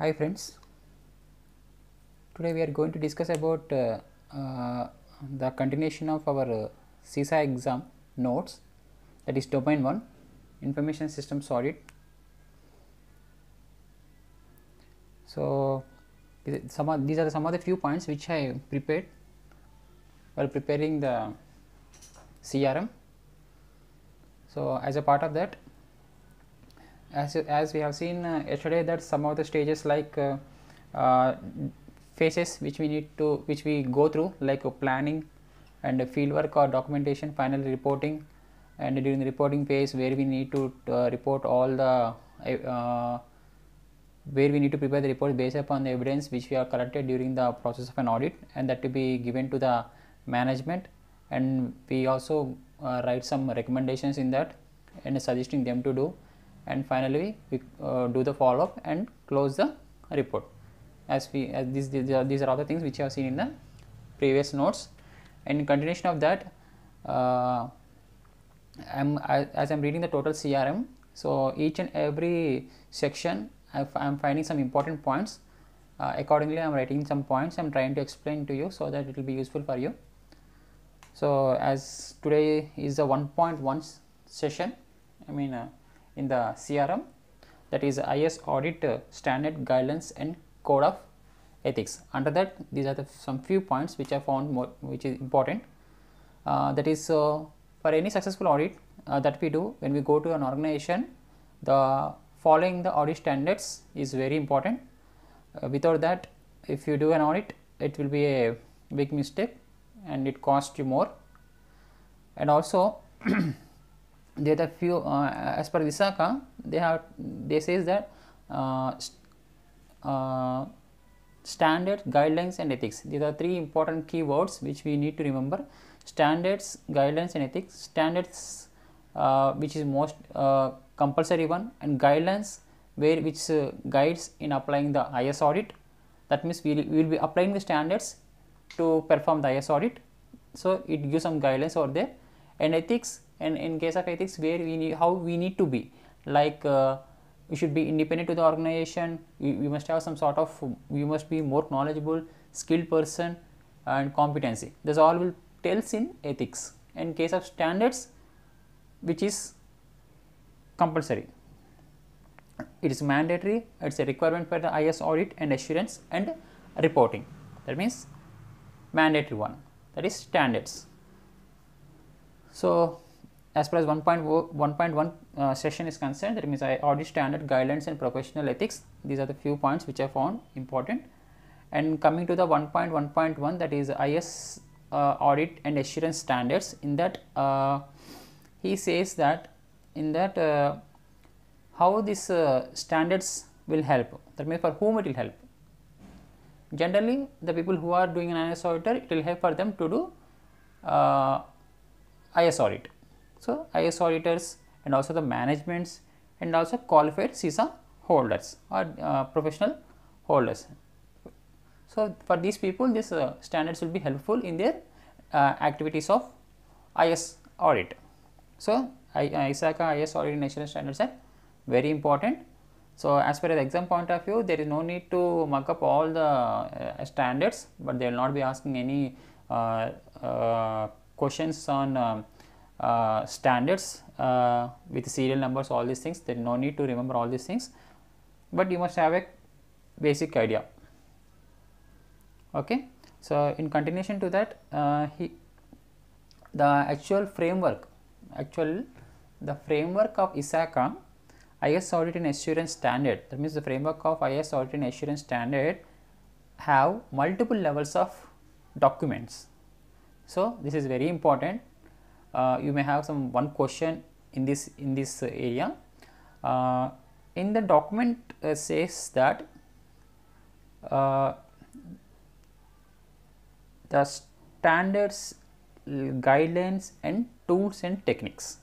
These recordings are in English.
hi friends today we are going to discuss about uh, uh, the continuation of our uh, CISA exam notes that is domain 1 information systems Solid. so some of, these are some of the few points which I prepared while preparing the CRM so as a part of that as, as we have seen uh, yesterday that some of the stages like uh, uh, phases which we need to which we go through like planning and fieldwork or documentation final reporting and during the reporting phase where we need to uh, report all the where we need to prepare the report based upon the evidence which we are collected during the process of an audit and that to be given to the management and we also uh, write some recommendations in that and suggesting them to do and finally we uh, do the follow up and close the report as we as these these are, these are all the things which you have seen in the previous notes and in continuation of that uh, I'm, I, as I'm reading the total CRM so each and every section I am finding some important points uh, accordingly I am writing some points I am trying to explain to you so that it will be useful for you so as today is the 1.1 session I mean uh, in the CRM that is IS audit uh, standard guidelines and code of ethics. Under that these are the some few points which I found more which is important uh, that is uh, for any successful audit uh, that we do when we go to an organization the following the audit standards is very important uh, without that if you do an audit it will be a big mistake and it costs you more and also that a few uh, as per Visakha they have they says that uh, st uh, standard guidelines and ethics these are three important keywords which we need to remember standards guidelines and ethics standards uh, which is most uh, compulsory one and guidelines where which uh, guides in applying the IS audit that means we will we'll be applying the standards to perform the IS audit so it gives some guidelines over there and ethics and in case of ethics where we need how we need to be like uh, you should be independent to the organization you, you must have some sort of you must be more knowledgeable skilled person and competency this all will tells in ethics in case of standards which is compulsory it is mandatory it's a requirement for the is audit and assurance and reporting that means mandatory one that is standards so as far as 1.1 uh, session is concerned, that means I audit standard guidelines and professional ethics. These are the few points which I found important. And coming to the 1.1.1 that is IS uh, audit and assurance standards in that uh, he says that in that uh, how these uh, standards will help that means for whom it will help. Generally the people who are doing an IS auditor it will help for them to do uh, IS audit. So, IS auditors and also the managements and also qualified CISA holders or uh, professional holders. So, for these people these uh, standards will be helpful in their uh, activities of IS audit. So, uh, ISACA IS audit national standards are very important. So, as per as exam point of view there is no need to mark up all the uh, standards, but they will not be asking any uh, questions on um, uh, standards uh, with serial numbers all these things there is no need to remember all these things but you must have a basic idea okay so in continuation to that uh, he the actual framework actual the framework of ISACA IS audit and assurance standard that means the framework of IS audit and assurance standard have multiple levels of documents so this is very important uh, you may have some one question in this in this area. Uh, in the document says that uh, the standards guidelines and tools and techniques.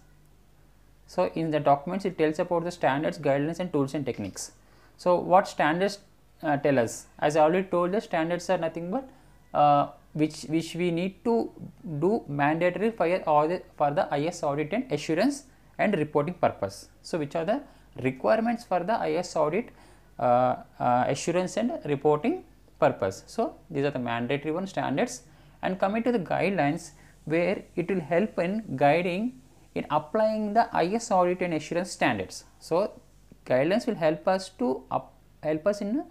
So, in the documents it tells about the standards, guidelines and tools and techniques. So, what standards uh, tell us? As I already told the standards are nothing but uh, which, which we need to do mandatory for, the, for the IS audit and assurance and reporting purpose. So, which are the requirements for the IS audit uh, uh, assurance and reporting purpose. So, these are the mandatory one standards and coming to the guidelines where it will help in guiding in applying the IS audit and assurance standards. So, guidelines will help us to up, help us in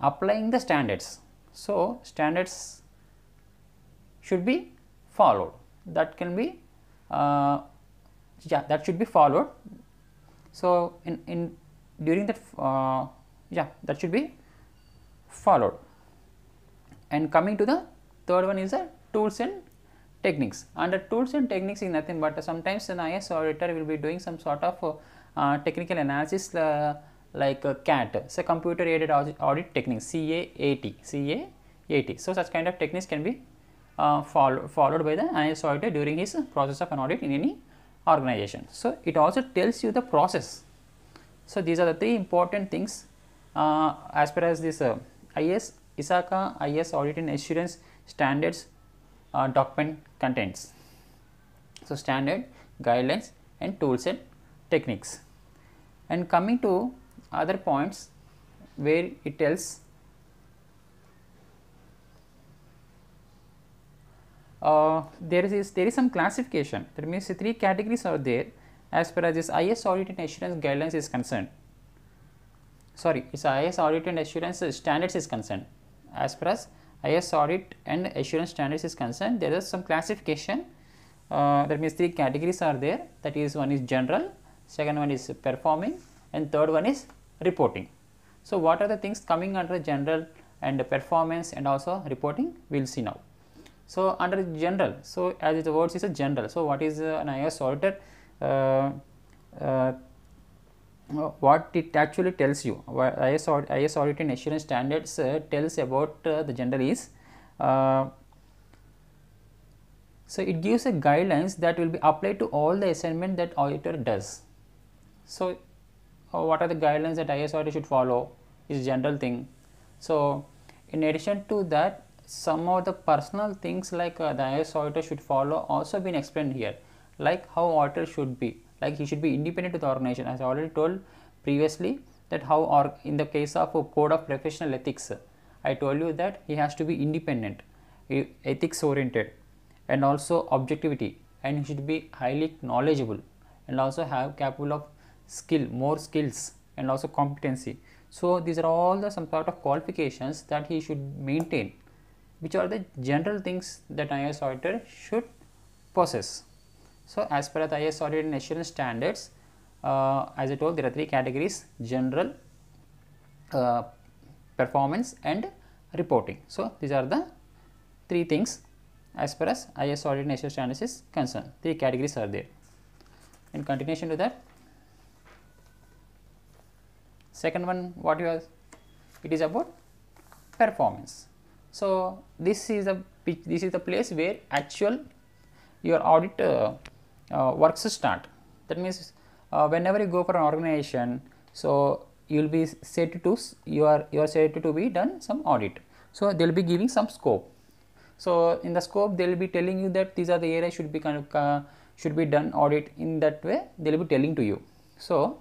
applying the standards. So, standards should be followed that can be uh, yeah that should be followed. So, in, in during that uh, yeah that should be followed and coming to the third one is the tools and techniques under tools and techniques is nothing but sometimes an IS auditor will be doing some sort of uh, technical analysis uh, like uh, a CAT so computer aided audit technique CAAT CAAT so such kind of techniques can be uh, follow, followed by the analyst auditor during his process of an audit in any organization. So, it also tells you the process. So, these are the three important things uh, as far as this uh, IS, ISACA, IS Audit and Assurance Standards uh, document contains. So, standard, guidelines and tools and techniques. And coming to other points where it tells Uh, there is, there is some classification that means three categories are there as far as this IS audit and assurance guidelines is concerned. Sorry, it's IS audit and assurance standards is concerned. As far as IS audit and assurance standards is concerned, there is some classification uh, that means three categories are there that is one is general, second one is performing and third one is reporting. So, what are the things coming under general and performance and also reporting we will see now. So, under general, so as the words is a general, so what is uh, an IS auditor? Uh, uh, what it actually tells you, IS, IS audit and assurance standards tells about the general is so it gives a guidelines that will be applied to all the assignment that auditor does. So uh, what are the guidelines that IS auditor should follow is general thing. So in addition to that, some of the personal things like uh, the iOS auditor should follow also been explained here like how auditor should be like he should be independent to the organization as I already told previously that how or in the case of a code of professional ethics I told you that he has to be independent ethics oriented and also objectivity and he should be highly knowledgeable and also have capable of skill more skills and also competency so these are all the some sort of qualifications that he should maintain which are the general things that IS auditor should possess. So, as per the IS and assurance standards, uh, as I told there are three categories general, uh, performance and reporting. So, these are the three things as far as IS audit and assurance standards is concerned. Three categories are there. In continuation to that, second one what you have, it is about performance. So, this is a this is the place where actual your audit uh, uh, works start. That means uh, whenever you go for an organization, so you will be set to you are you are set to be done some audit. So they will be giving some scope. So in the scope they will be telling you that these are the areas should be kind of uh, should be done audit in that way. They will be telling to you. So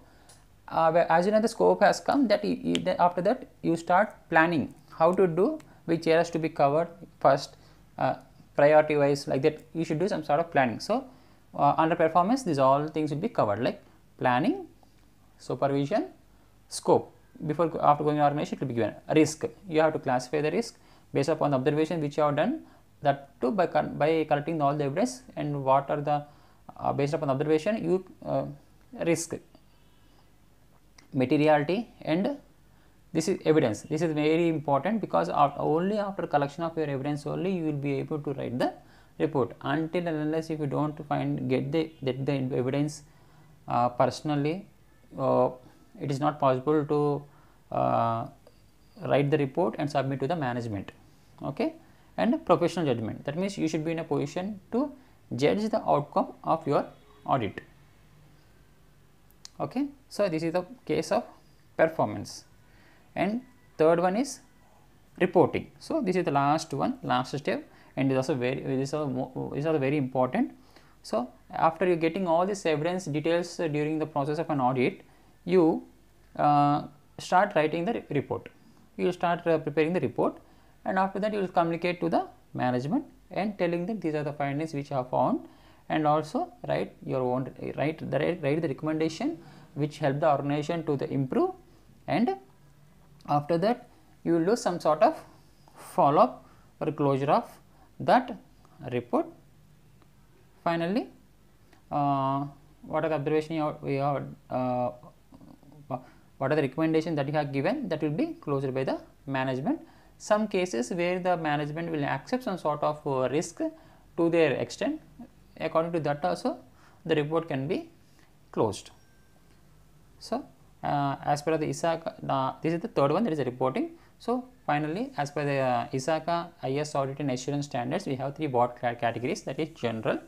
uh, as you know the scope has come that you, you, after that you start planning how to do which areas to be covered first uh, priority wise like that you should do some sort of planning. So, uh, under performance these all things will be covered like planning, supervision, scope before after going organization it will be given risk you have to classify the risk based upon the observation which you have done that too by, by collecting all the evidence and what are the uh, based upon observation you uh, risk materiality and this is evidence this is very important because after, only after collection of your evidence only you will be able to write the report until and unless if you don't find get the get the evidence uh, personally uh, it is not possible to uh, write the report and submit to the management okay and professional judgment that means you should be in a position to judge the outcome of your audit okay so this is the case of performance and third one is reporting. So, this is the last one, last step and is also very, these are, these are very important. So, after you are getting all this evidence details uh, during the process of an audit, you uh, start writing the report. You start uh, preparing the report and after that you will communicate to the management and telling them these are the findings which you have found and also write your own, write the, write the recommendation which help the organization to the improve and after that you will do some sort of follow up or closure of that report. Finally, uh, what are the observation you have, you have uh, what are the recommendations that you have given that will be closed by the management. Some cases where the management will accept some sort of uh, risk to their extent according to that also the report can be closed. So, uh, as per the ISACA, uh, this is the third one that is reporting. So finally, as per the uh, ISACA uh, IS Audit and Assurance Standards, we have three broad categories that is general,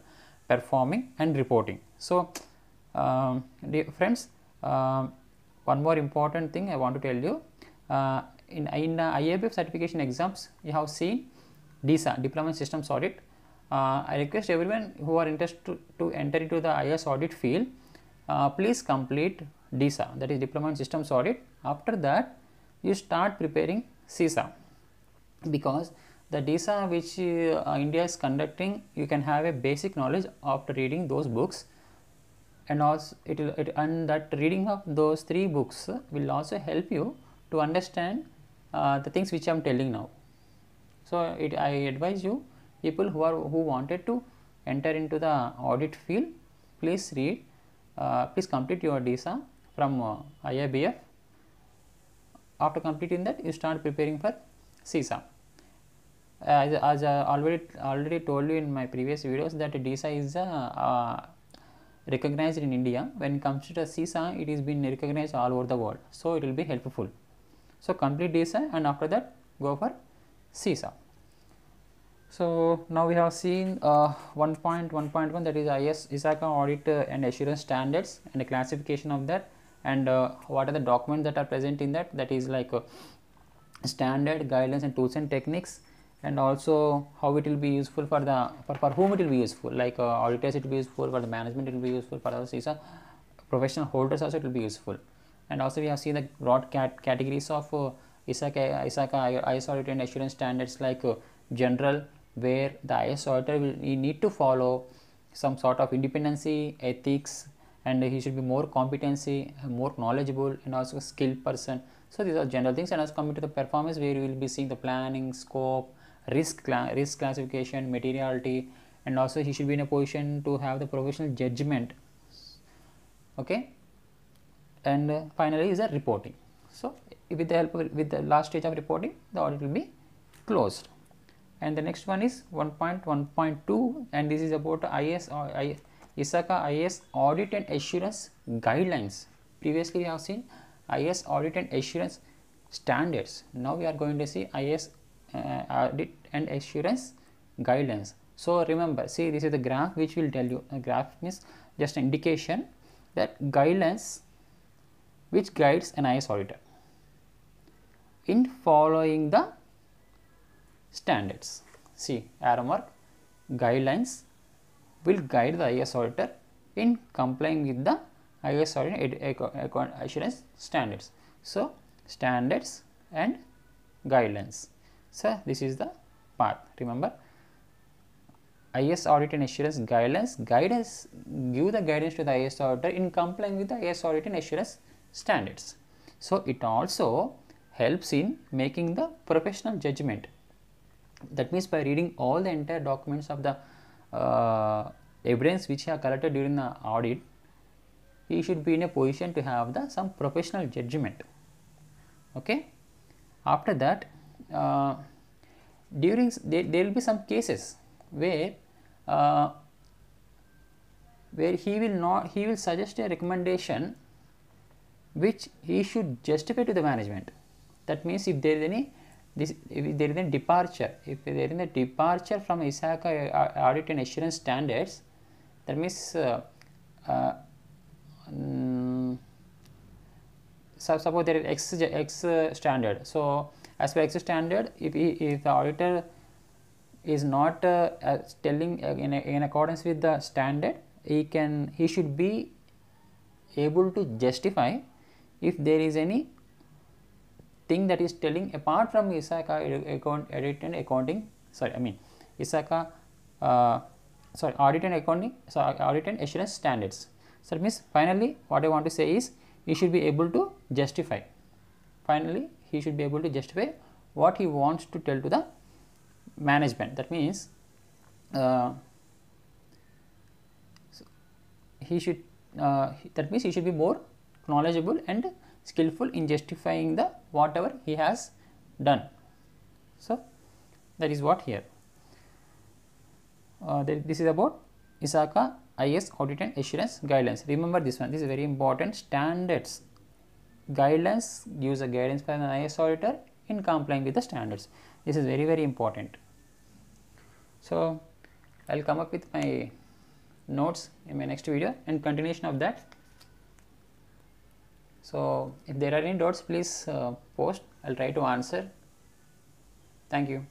performing and reporting. So um, friends, um, one more important thing I want to tell you, uh, in, in uh, IABF certification exams, you have seen DISA, Diploma in Systems Audit. Uh, I request everyone who are interested to, to enter into the IS audit field, uh, please complete DSA that is deployment system Systems Audit. After that you start preparing CISA because the DSA which uh, India is conducting you can have a basic knowledge after reading those books and also it it, and that reading of those three books will also help you to understand uh, the things which I am telling now. So it, I advise you people who are who wanted to enter into the audit field please read uh, please complete your DSA from uh, IIBF. After completing that, you start preparing for CSA. As, as I already already told you in my previous videos that DSA is a uh, uh, recognized in India. When it comes to the CISA, it is being recognized all over the world. So it will be helpful. So complete DSA and after that go for CISA. So now we have seen 1.1.1 uh, that is IS ISACA audit uh, and assurance standards and a classification of that and uh, what are the documents that are present in that that is like uh, standard guidelines and tools and techniques and also how it will be useful for the for, for whom it will be useful like uh, auditors it will be useful for the management it will be useful for us is professional holders also it will be useful and also we have seen the broad cat categories of uh, ISACA, ISO IS audit and assurance standards like uh, general where the IS auditor will need to follow some sort of independency ethics and he should be more competency, more knowledgeable and also skilled person. So these are general things and as coming to the performance where you will be seeing the planning, scope, risk, risk classification, materiality and also he should be in a position to have the professional judgment. Okay. And uh, finally is a reporting. So with the help of, with the last stage of reporting the audit will be closed and the next one is 1.1.2 and this is about IS or IS ISACA IAS audit and assurance guidelines. Previously we have seen IAS audit and assurance standards. Now we are going to see IAS uh, audit and assurance guidelines. So remember, see this is the graph which will tell you, a graph means just indication that guidelines which guides an IAS auditor in following the standards. See arrow mark guidelines will guide the IS auditor in complying with the IS auditor assurance standards. So, standards and guidelines. So, this is the path. Remember, IS auditing and assurance guidelines guidance give the guidance to the IS auditor in complying with the IS auditing assurance standards. So, it also helps in making the professional judgment. That means by reading all the entire documents of the uh, evidence which has collected during the audit, he should be in a position to have the some professional judgment. Okay. After that, uh, during there, there will be some cases where uh, where he will not he will suggest a recommendation which he should justify to the management. That means if there is any this if there is a departure if there is a departure from ISACA uh, audit and assurance standards that means uh, uh, mm, so suppose there is x x standard so as per x standard if if the auditor is not uh, telling uh, in, in accordance with the standard he can he should be able to justify if there is any thing that is telling apart from Isaka account audit and accounting sorry I mean Isaka uh, sorry audit and accounting sorry uh, audit and assurance standards. So, means finally what I want to say is he should be able to justify finally he should be able to justify what he wants to tell to the management that means uh, he should uh, that means he should be more knowledgeable and skillful in justifying the whatever he has done. So that is what here. Uh, this is about ISACA IS Audit and Assurance Guidelines. Remember this one, this is very important standards. Guidelines gives a guidance by an IS auditor in complying with the standards. This is very very important. So I will come up with my notes in my next video and continuation of that so if there are any doubts, please uh, post. I'll try to answer. Thank you.